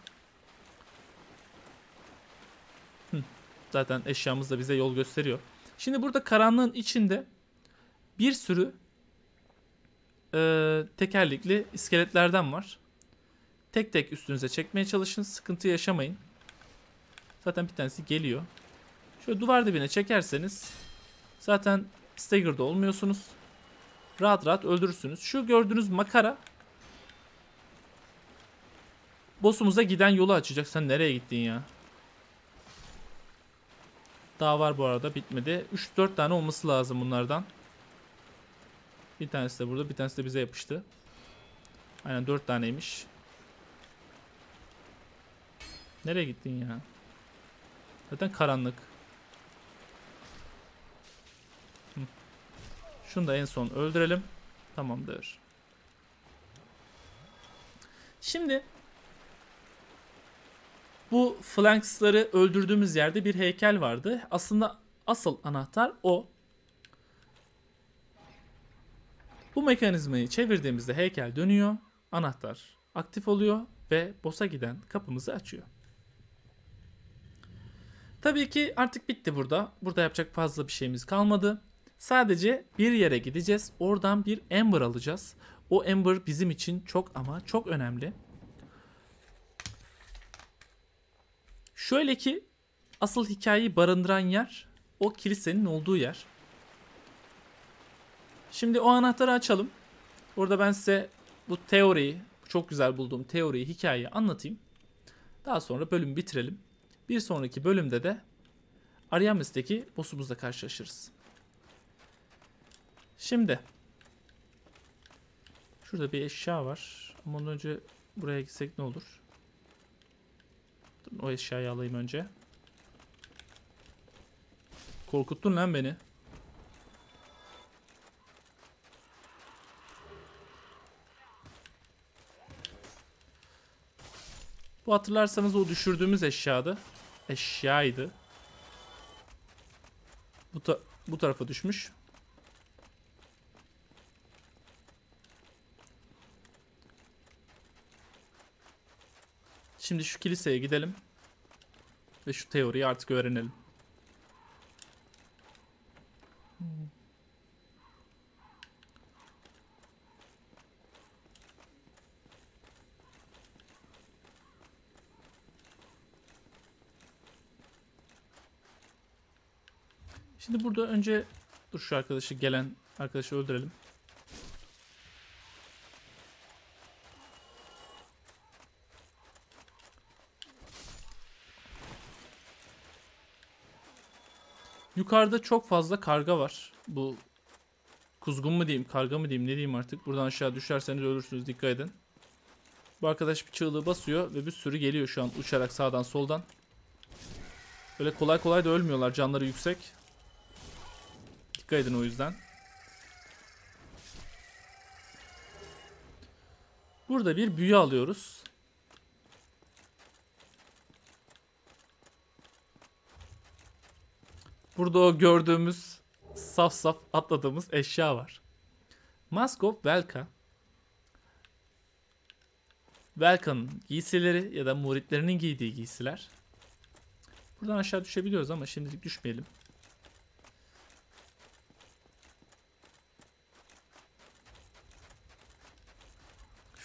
Zaten eşyamız da bize yol gösteriyor. Şimdi burada karanlığın içinde bir sürü e, tekerlekli iskeletlerden var. Tek tek üstünüze çekmeye çalışın. Sıkıntı yaşamayın. Zaten bir tanesi geliyor. Şöyle duvar dibine çekerseniz zaten stagger'da olmuyorsunuz. Rahat rahat öldürürsünüz. Şu gördüğünüz makara boss'umuza giden yolu açacak. Sen nereye gittin ya? Daha var bu arada bitmedi. 3-4 tane olması lazım bunlardan. Bir tanesi de burada bir tanesi de bize yapıştı. Aynen dört taneymiş. Nereye gittin ya? Zaten karanlık. Hı. Şunu da en son öldürelim. Tamamdır. Şimdi bu flanksları öldürdüğümüz yerde bir heykel vardı. Aslında asıl anahtar o. Bu mekanizmayı çevirdiğimizde heykel dönüyor, anahtar aktif oluyor ve boss'a giden kapımızı açıyor. Tabii ki artık bitti burada. Burada yapacak fazla bir şeyimiz kalmadı. Sadece bir yere gideceğiz. Oradan bir Ember alacağız. O Ember bizim için çok ama çok önemli. Şöyle ki asıl hikayeyi barındıran yer o kilisenin olduğu yer. Şimdi o anahtarı açalım. Burada ben size bu teoriyi, çok güzel bulduğum teoriyi, hikayeyi anlatayım. Daha sonra bölümü bitirelim. Bir sonraki bölümde de Ariamis'teki boss'umuzla karşılaşırız. Şimdi Şurada bir eşya var. Ama ondan önce buraya gitsek ne olur? Dur, o eşyayı alayım önce. Korkuttun lan beni. Bu hatırlarsanız o düşürdüğümüz eşyadı. Eşyaydı. Bu, ta bu tarafa düşmüş. Şimdi şu kiliseye gidelim. Ve şu teoriyi artık öğrenelim. Hmm. Şimdi burada önce dur şu arkadaşı gelen arkadaşı öldürelim. Yukarıda çok fazla karga var. Bu kuzgun mu diyeyim, karga mı diyeyim, ne diyeyim artık. Buradan aşağı düşerseniz ölürsünüz dikkat edin. Bu arkadaş bir çığlığı basıyor ve bir sürü geliyor şu an uçarak sağdan soldan. Böyle kolay kolay da ölmüyorlar. Canları yüksek. Dikkat edin o yüzden. Burada bir büyü alıyoruz. Burada o gördüğümüz saf saf atladığımız eşya var. Mask of Velka. Velka'nın giysileri ya da muritlerinin giydiği giysiler. Buradan aşağı düşebiliyoruz ama şimdilik düşmeyelim.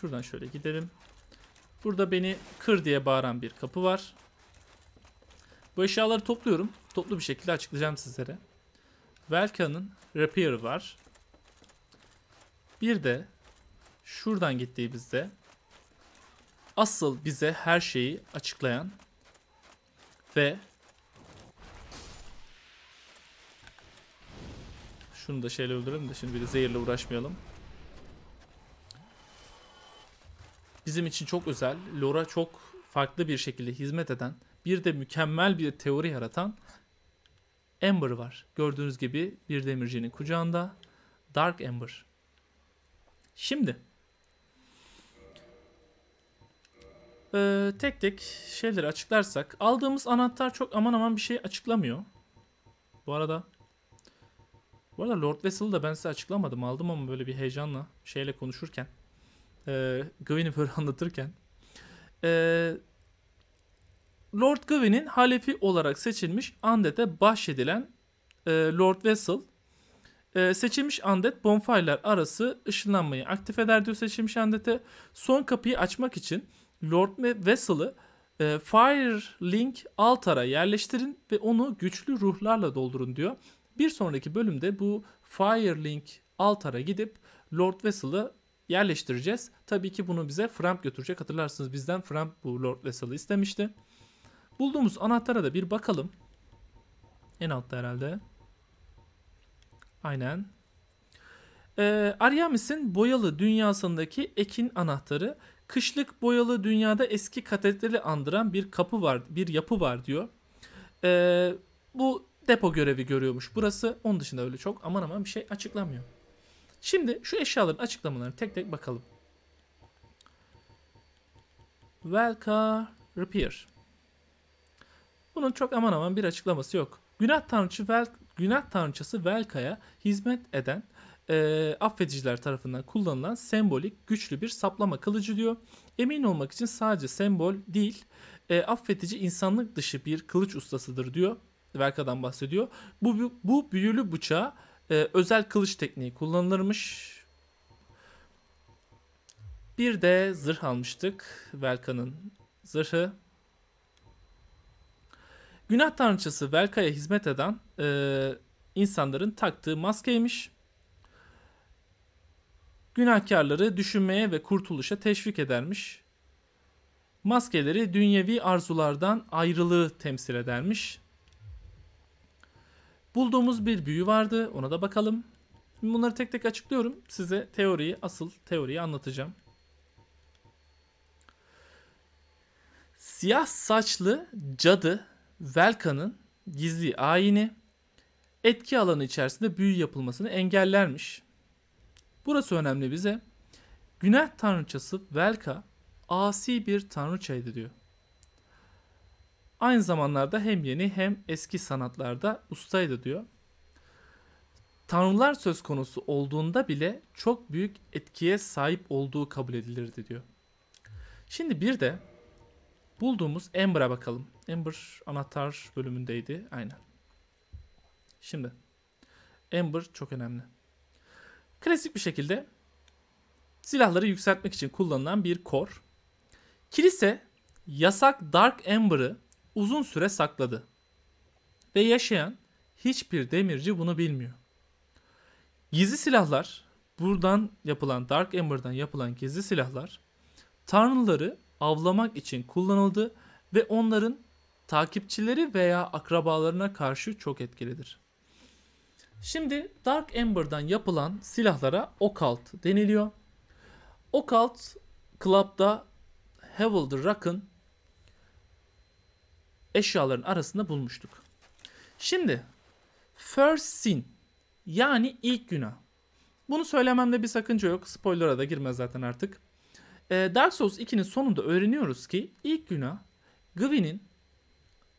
Şuradan şöyle gidelim. Burada beni kır diye bağıran bir kapı var. Bu eşyaları topluyorum. Toplu bir şekilde açıklayacağım sizlere. Velka'nın Repair'ı var. Bir de şuradan gittiğimizde asıl bize her şeyi açıklayan ve şunu da şeyle öldürelim de şimdi bir de zehirle uğraşmayalım. bizim için çok özel, lora çok farklı bir şekilde hizmet eden, bir de mükemmel bir teori yaratan Amber var. Gördüğünüz gibi bir demircinin kucağında Dark Amber. Şimdi ee, tek tek şeyleri açıklarsak aldığımız anahtar çok aman aman bir şey açıklamıyor. Bu arada bu arada Lord Vessel'ı da ben size açıklamadım. Aldım ama böyle bir heyecanla şeyle konuşurken e, Guinevere anlatırken. E, Lord Gawain'in halefi olarak seçilmiş Andet'e bahşedilen e, Lord Vessel ee, seçilmiş andet bonfire'lar arası ışınlanmayı aktif eder diyor seçilmiş andete. Son kapıyı açmak için Lord Vessel'ı e, Link Altar'a yerleştirin ve onu güçlü ruhlarla doldurun diyor. Bir sonraki bölümde bu Fire Link Altar'a gidip Lord Vessel'ı yerleştireceğiz. Tabii ki bunu bize Framp götürecek. Hatırlarsınız bizden Framp bu Lord Vessel'ı istemişti. Bulduğumuz anahtara da bir bakalım. En altta herhalde. Aynen. Ee, Ariamis'in boyalı dünyasındaki ekin anahtarı kışlık boyalı dünyada eski katedrali andıran bir kapı var, bir yapı var diyor. Ee, bu depo görevi görüyormuş burası. Onun dışında öyle çok aman aman bir şey açıklamıyor. Şimdi şu eşyaların açıklamalarını tek tek bakalım. Velkar Repair. Bunun çok aman aman bir açıklaması yok. Günah tanrıçı Vel Günah tanrıçası Velka'ya hizmet eden e, affediciler tarafından kullanılan sembolik güçlü bir saplama kılıcı diyor. Emin olmak için sadece sembol değil e, affedici insanlık dışı bir kılıç ustasıdır diyor. Velka'dan bahsediyor. Bu, bu büyülü bıçağı e, özel kılıç tekniği kullanılırmış. Bir de zırh almıştık. Velka'nın zırhı. Günah tanrıçası Velka'ya hizmet eden e, insanların taktığı maskeymiş. Günahkarları düşünmeye ve kurtuluşa teşvik edermiş. Maskeleri dünyevi arzulardan ayrılığı temsil edermiş. Bulduğumuz bir büyü vardı. Ona da bakalım. bunları tek tek açıklıyorum. Size teoriyi, asıl teoriyi anlatacağım. Siyah saçlı cadı Velka'nın gizli ayini etki alanı içerisinde büyü yapılmasını engellermiş. Burası önemli bize. Günah tanrıçası Velka asi bir tanrıçaydı diyor. Aynı zamanlarda hem yeni hem eski sanatlarda ustaydı diyor. Tanrılar söz konusu olduğunda bile çok büyük etkiye sahip olduğu kabul edilirdi diyor. Şimdi bir de bulduğumuz Ember'a bakalım. Ember anahtar bölümündeydi. Aynen. Şimdi Ember çok önemli. Klasik bir şekilde silahları yükseltmek için kullanılan bir kor. Kilise yasak Dark Ember'ı uzun süre sakladı. Ve yaşayan hiçbir demirci bunu bilmiyor. Gizli silahlar, buradan yapılan Dark Ember'dan yapılan gizli silahlar tanrıları avlamak için kullanıldı ve onların takipçileri veya akrabalarına karşı çok etkilidir. Şimdi Dark Ember'dan yapılan silahlara Occult deniliyor. Occult Club'da Havel the Rock'ın eşyaların arasında bulmuştuk. Şimdi first sin yani ilk günah. Bunu söylememde bir sakınca yok. Spoiler'a da girmez zaten artık. Ee, Dark Souls 2'nin sonunda öğreniyoruz ki ilk günah Gwy'nin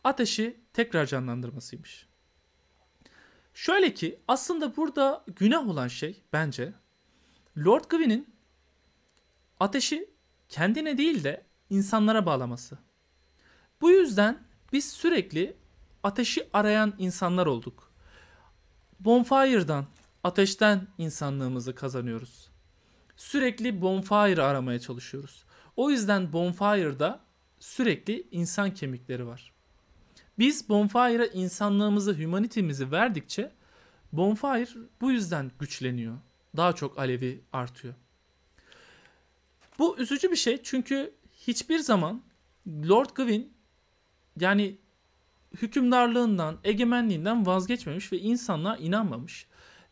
ateşi tekrar canlandırmasıymış. Şöyle ki aslında burada günah olan şey bence Lord Gwy'nin ateşi kendine değil de insanlara bağlaması. Bu yüzden biz sürekli ateşi arayan insanlar olduk. Bonfire'dan, ateşten insanlığımızı kazanıyoruz. Sürekli bonfire aramaya çalışıyoruz. O yüzden bonfire'da sürekli insan kemikleri var. Biz bonfire'a insanlığımızı, humanitimizi verdikçe bonfire bu yüzden güçleniyor. Daha çok alevi artıyor. Bu üzücü bir şey çünkü hiçbir zaman Lord Gwyn yani hükümdarlığından, egemenliğinden vazgeçmemiş ve insanlığa inanmamış.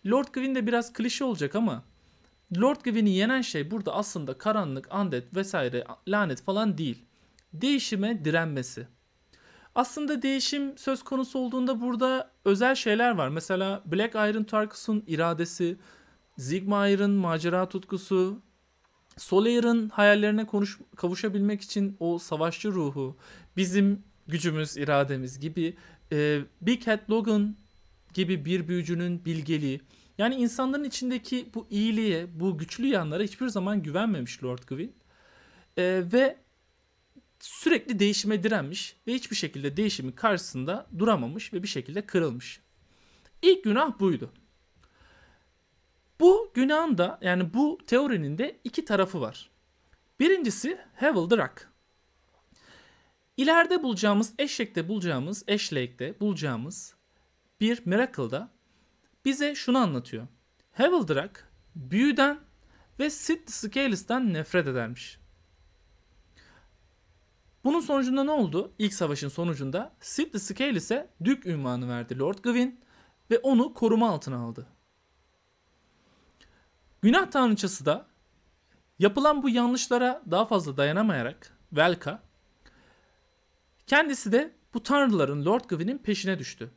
Lord Gwyn de biraz klişe olacak ama Lord Gwyn'i yenen şey burada aslında karanlık, andet vesaire lanet falan değil. Değişime direnmesi. Aslında değişim söz konusu olduğunda burada özel şeyler var. Mesela Black Iron Tarkus'un iradesi, Zigmair'ın macera tutkusu, Solair'ın hayallerine konuş, kavuşabilmek için o savaşçı ruhu, bizim gücümüz, irademiz gibi. E, Big Cat Logan gibi bir büyücünün bilgeliği. Yani insanların içindeki bu iyiliğe, bu güçlü yanlara hiçbir zaman güvenmemiş Lord Gwyn. E, ve sürekli değişime direnmiş ve hiçbir şekilde değişimi karşısında duramamış ve bir şekilde kırılmış. İlk günah buydu. Bu günahın da yani bu teorinin de iki tarafı var. Birincisi Havel the Rock. İleride bulacağımız, eşekte bulacağımız, eşlekte bulacağımız bir Miracle'da bize şunu anlatıyor. Haveldrack büyüden ve Sid the nefret edermiş. Bunun sonucunda ne oldu? İlk savaşın sonucunda Sid the Scales'e Dük ünvanı verdi Lord Gwyn ve onu koruma altına aldı. Günah tanrıçası da yapılan bu yanlışlara daha fazla dayanamayarak Velka Kendisi de bu tanrıların Lord Gwyn'in peşine düştü.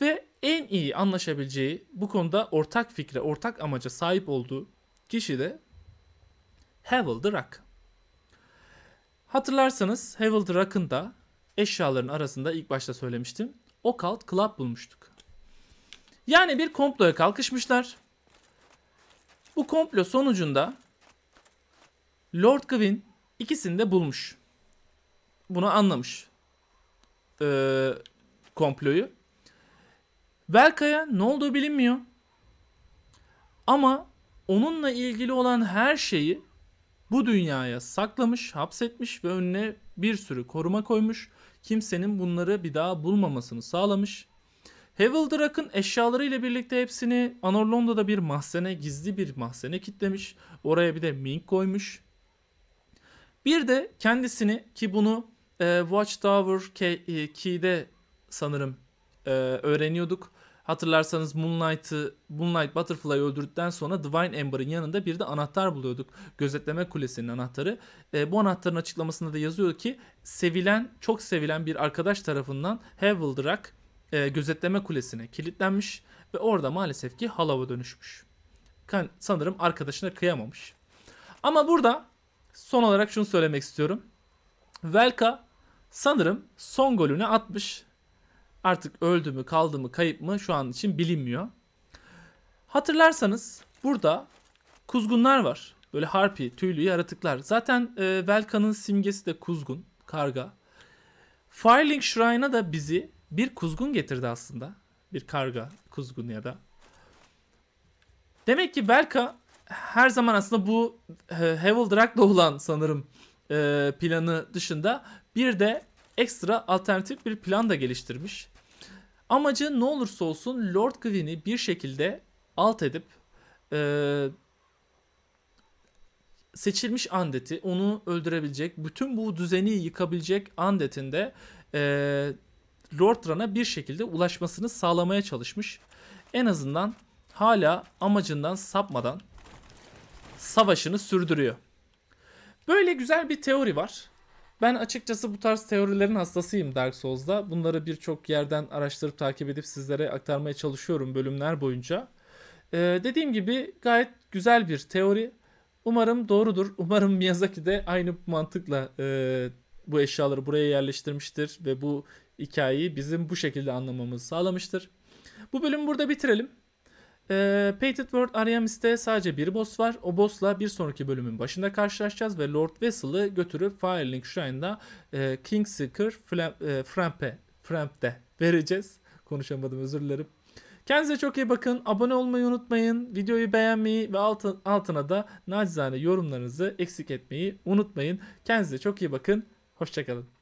Ve en iyi anlaşabileceği, bu konuda ortak fikre, ortak amaca sahip olduğu kişi de Havel the Hatırlarsanız Havel the da eşyaların arasında ilk başta söylemiştim. Occult Club bulmuştuk. Yani bir komploya kalkışmışlar. Bu komplo sonucunda Lord Gwyn ikisini de bulmuş bunu anlamış. Ee, komployu. Velka'ya ne olduğu bilinmiyor. Ama onunla ilgili olan her şeyi bu dünyaya saklamış, hapsetmiş ve önüne bir sürü koruma koymuş. Kimsenin bunları bir daha bulmamasını sağlamış. Havel Drak'ın eşyalarıyla birlikte hepsini Anorlonda'da bir mahzene, gizli bir mahzene kitlemiş. Oraya bir de Mink koymuş. Bir de kendisini ki bunu ee, e, Watchtower Key'de sanırım e, öğreniyorduk. Hatırlarsanız Moonlight'ı Moonlight Butterfly'ı öldürdükten sonra Divine Ember'ın yanında bir de anahtar buluyorduk. Gözetleme Kulesi'nin anahtarı. E, bu anahtarın açıklamasında da yazıyor ki sevilen, çok sevilen bir arkadaş tarafından Haveldrak e, gözetleme kulesine kilitlenmiş ve orada maalesef ki halava dönüşmüş. Kan, sanırım arkadaşına kıyamamış. Ama burada son olarak şunu söylemek istiyorum. Velka Sanırım son golünü atmış. Artık öldü mü kaldı mı kayıp mı şu an için bilinmiyor. Hatırlarsanız burada kuzgunlar var. Böyle harpi, tüylü yaratıklar. Zaten e, Velka'nın simgesi de kuzgun, karga. Firelink Shrine'a da bizi bir kuzgun getirdi aslında. Bir karga, kuzgun ya da. Demek ki Velka her zaman aslında bu e, Hevel Drak'la olan sanırım e, planı dışında bir de ekstra alternatif bir plan da geliştirmiş. Amacı ne olursa olsun Lord Gwyn'i bir şekilde alt edip e, seçilmiş Andet'i onu öldürebilecek, bütün bu düzeni yıkabilecek Andet'in de e, Lord Ran'a bir şekilde ulaşmasını sağlamaya çalışmış. En azından hala amacından sapmadan savaşını sürdürüyor. Böyle güzel bir teori var. Ben açıkçası bu tarz teorilerin hastasıyım Dark Souls'da. Bunları birçok yerden araştırıp takip edip sizlere aktarmaya çalışıyorum bölümler boyunca. Ee, dediğim gibi gayet güzel bir teori. Umarım doğrudur. Umarım Miyazaki de aynı mantıkla e, bu eşyaları buraya yerleştirmiştir ve bu hikayeyi bizim bu şekilde anlamamızı sağlamıştır. Bu bölümü burada bitirelim. E, Painted World Ariamis'te sadece bir boss var. O boss'la bir sonraki bölümün başında karşılaşacağız ve Lord Vessel'ı götürüp Firelink Shrine'da e, Kingseeker e, Framp'e e, Framp'te vereceğiz. Konuşamadım özür dilerim. Kendinize çok iyi bakın. Abone olmayı unutmayın. Videoyu beğenmeyi ve altın, altına da nacizane yorumlarınızı eksik etmeyi unutmayın. Kendinize çok iyi bakın. Hoşçakalın.